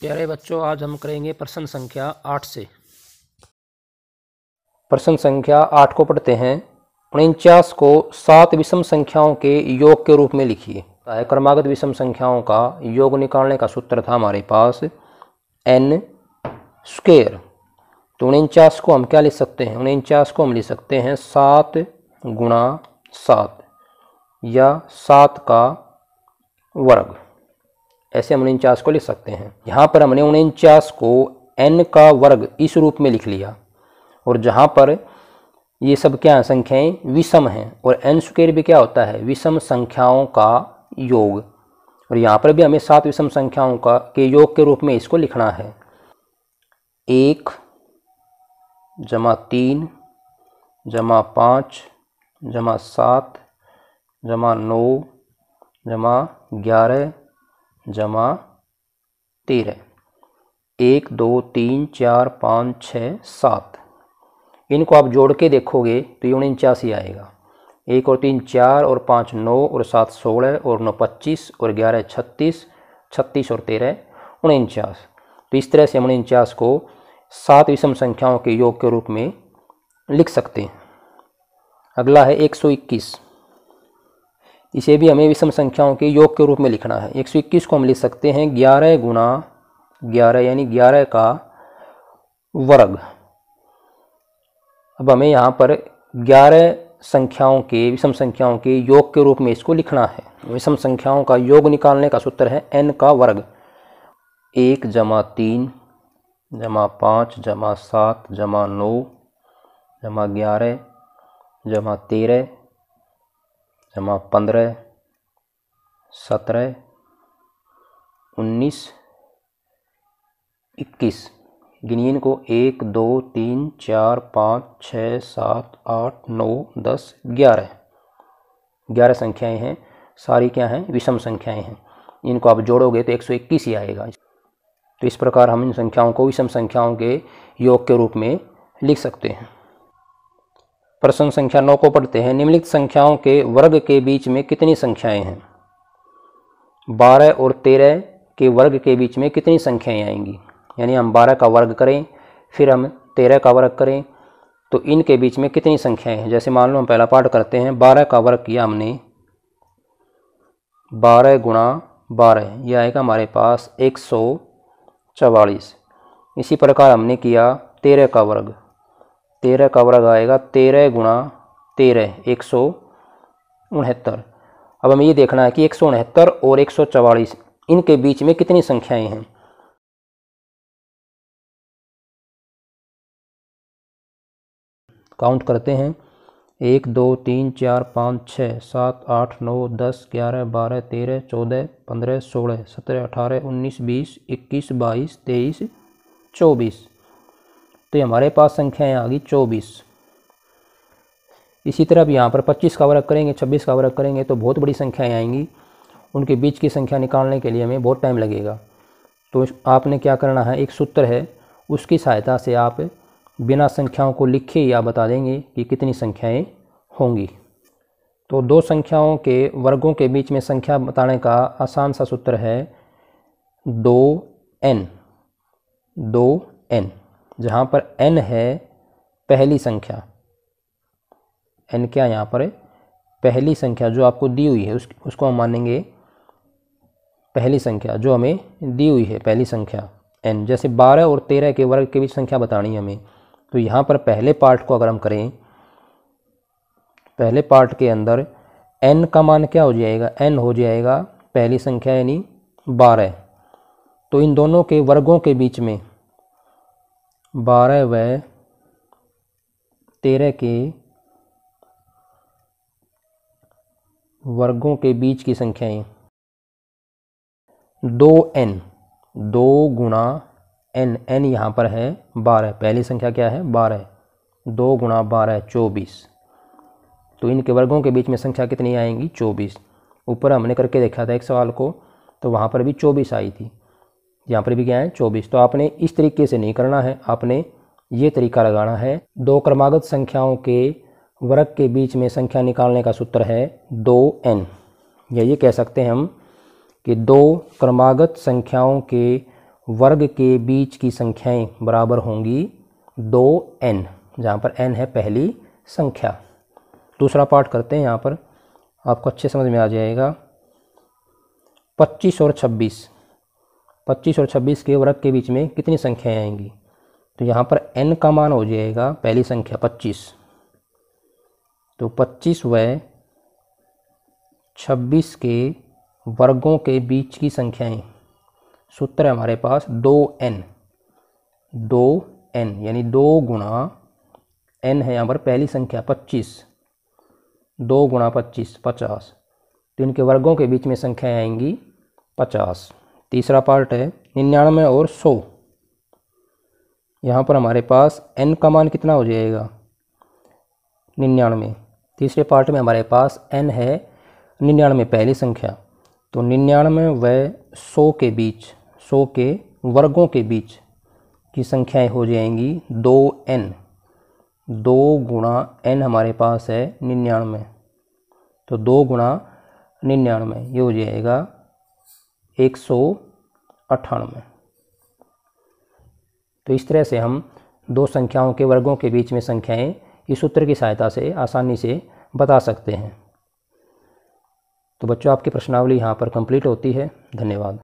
प्यारे बच्चों आज हम करेंगे प्रश्न संख्या आठ से प्रश्न संख्या आठ को पढ़ते हैं उनचास को सात विषम संख्याओं के योग के रूप में लिखिए तो क्रमागत विषम संख्याओं का योग निकालने का सूत्र था हमारे पास एन स्क्वेयर तो उनचास को हम क्या लिख सकते हैं उनचास को हम लिख सकते हैं सात गुणा सात या सात का वर्ग ऐसे हम उनचास को लिख सकते हैं यहाँ पर हमने उनचास को एन का वर्ग इस रूप में लिख लिया और जहाँ पर ये सब क्या संख्याएं विषम हैं और एन स्क्वेयर भी क्या होता है विषम संख्याओं का योग और यहाँ पर भी हमें सात विषम संख्याओं का के योग के रूप में इसको लिखना है एक जमा तीन जमा पाँच जमा सात जमा नौ जमा ग्यारह जमा तेरह एक दो तीन चार पाँच छः सात इनको आप जोड़ के देखोगे तो ये उनचासी आएगा एक और तीन चार और पाँच नौ और सात सोलह और नौ पच्चीस और ग्यारह छत्तीस छत्तीस और तेरह उनचास तो इस तरह से हम उनचास को सात विषम संख्याओं के योग के रूप में लिख सकते हैं अगला है एक सौ इक्कीस इसे भी हमें विषम संख्याओं के योग के रूप में लिखना है 121 को हम लिख सकते हैं ग्यारह गुना ग्यारह यानी ग्यारह का वर्ग अब हमें यहाँ पर ग्यारह संख्याओं के विषम संख्याओं के योग के रूप में इसको लिखना है विषम संख्याओं का योग निकालने का सूत्र है एन का वर्ग एक जमा तीन जमा पाँच जमा सात जमा नौ जमा ग्यारह जमा तेरह जमा पंद्रह सत्रह उन्नीस इक्कीस गिनी इनको एक दो तीन चार पाँच छः सात आठ नौ दस ग्यारह ग्यारह संख्याएं हैं सारी क्या हैं विषम संख्याएं हैं इनको आप जोड़ोगे तो एक सौ इक्कीस ही आएगा तो इस प्रकार हम इन संख्याओं को विषम संख्याओं के योग के रूप में लिख सकते हैं प्रश्न संख्या नौ को पढ़ते हैं निम्नलिखित संख्याओं के वर्ग के बीच में कितनी संख्याएं हैं बारह और तेरह के वर्ग के बीच में कितनी संख्याएं आएंगी यानी हम बारह का वर्ग करें फिर हम तेरह का वर्ग करें तो इनके बीच में कितनी संख्याएं हैं जैसे मान लो हम पहला पाठ करते हैं बारह का वर्ग किया हमने बारह गुणा बारह यह आएगा हमारे पास एक सौ चवालीस इसी प्रकार हमने किया तेरह का वर्ग तेरह का वर्ग आएगा तेरह गुणा तेरह एक सौ उनहत्तर अब हमें ये देखना है कि एक सौ उनहत्तर और एक सौ चवालीस इनके बीच में कितनी संख्याएं हैं काउंट करते हैं एक दो तीन चार पाँच छः सात आठ नौ दस ग्यारह बारह तेरह चौदह पंद्रह सोलह सत्रह अठारह उन्नीस बीस इक्कीस बाईस तेईस चौबीस तो हमारे पास संख्याएँ आ गई चौबीस इसी तरह अब यहाँ पर पच्चीस का वर्ग करेंगे छब्बीस का वर्ग करेंगे तो बहुत बड़ी संख्याएँ आएंगी उनके बीच की संख्या निकालने के लिए हमें बहुत टाइम लगेगा तो आपने क्या करना है एक सूत्र है उसकी सहायता से आप बिना संख्याओं को लिखे या बता देंगे कि कितनी संख्याएं होंगी तो दो संख्याओं के वर्गों के बीच में संख्या बताने का आसान सा सूत्र है दो एन दो एन जहाँ पर n है पहली संख्या n क्या यहाँ पर है पहली संख्या जो आपको दी हुई है उस उसको हम मानेंगे पहली संख्या जो हमें दी हुई है पहली संख्या एन जैसे बारह और तेरह के वर्ग के बीच संख्या बतानी है हमें तो यहाँ पर पहले पार्ट को अगर हम करें पहले पार्ट के अंदर एन का मान क्या हो जाएगा एन हो जाएगा पहली संख्या यानी बारह तो इन दोनों के वर्गों के बीच में बारह व तेरह के वर्गों के बीच की संख्याएं दो एन दो गुणा एन एन यहाँ पर है बारह पहली संख्या क्या है बारह दो गुणा बारह चौबीस तो इनके वर्गों के बीच में संख्या कितनी आएंगी चौबीस ऊपर हमने करके देखा था एक सवाल को तो वहाँ पर भी चौबीस आई थी यहाँ पर भी क्या है चौबीस तो आपने इस तरीके से नहीं करना है आपने ये तरीका लगाना है दो क्रमागत संख्याओं के वर्ग के बीच में संख्या निकालने का सूत्र है दो एन या ये कह सकते हैं हम कि दो क्रमागत संख्याओं के वर्ग के बीच की संख्याएं बराबर होंगी दो एन जहाँ पर एन है पहली संख्या दूसरा पार्ट करते हैं यहाँ पर आपको अच्छे समझ में आ जाएगा पच्चीस और छब्बीस 25 और 26 के वर्ग के बीच में कितनी संख्याएं आएंगी तो यहाँ पर n का मान हो जाएगा पहली संख्या 25 तो 25 व 26 के वर्गों के बीच की संख्याएं सूत्र है हमारे पास दो एन दो एन यानी दो गुणा एन है यहाँ पर पहली संख्या 25 दो गुणा पच्चीस पचास तो इनके वर्गों के बीच में संख्याएं आएंगी पचास तीसरा पार्ट है निन्यानवे और सौ यहाँ पर हमारे पास एन का मान कितना हो जाएगा निन्यानवे तीसरे पार्ट में हमारे पास एन है निन्यानवे पहली संख्या तो निन्यानवे व सौ के बीच सौ के वर्गों के बीच की संख्याएं हो जाएंगी दो एन दो गुणा एन हमारे पास है निन्यानवे तो दो गुणा निन्यानवे ये हो जाएगा एक सौ अट्ठानवे तो इस तरह से हम दो संख्याओं के वर्गों के बीच में संख्याएं इस सूत्र की सहायता से आसानी से बता सकते हैं तो बच्चों आपकी प्रश्नावली यहाँ पर कंप्लीट होती है धन्यवाद